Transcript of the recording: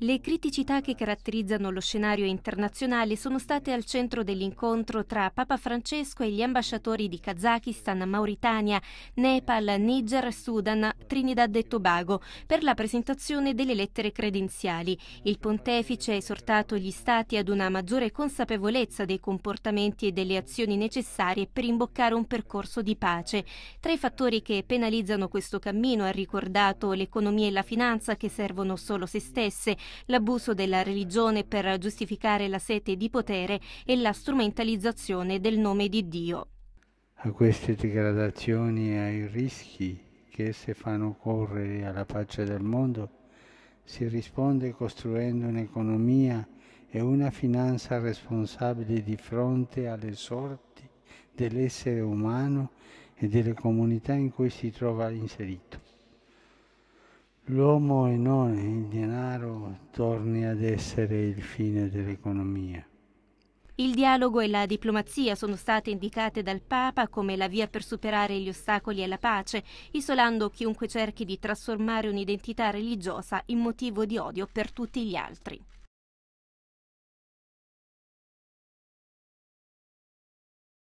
Le criticità che caratterizzano lo scenario internazionale sono state al centro dell'incontro tra Papa Francesco e gli ambasciatori di Kazakistan, Mauritania, Nepal, Niger, Sudan, Trinidad e Tobago per la presentazione delle lettere credenziali. Il pontefice ha esortato gli stati ad una maggiore consapevolezza dei comportamenti e delle azioni necessarie per imboccare un percorso di pace. Tra i fattori che penalizzano questo cammino ha ricordato l'economia e la finanza che servono solo se stessi esse, l'abuso della religione per giustificare la sete di potere e la strumentalizzazione del nome di Dio. A queste degradazioni e ai rischi che esse fanno correre alla pace del mondo si risponde costruendo un'economia e una finanza responsabili di fronte alle sorti dell'essere umano e delle comunità in cui si trova inserito l'uomo e non il denaro torni ad essere il fine dell'economia. Il dialogo e la diplomazia sono state indicate dal Papa come la via per superare gli ostacoli alla pace, isolando chiunque cerchi di trasformare un'identità religiosa in motivo di odio per tutti gli altri.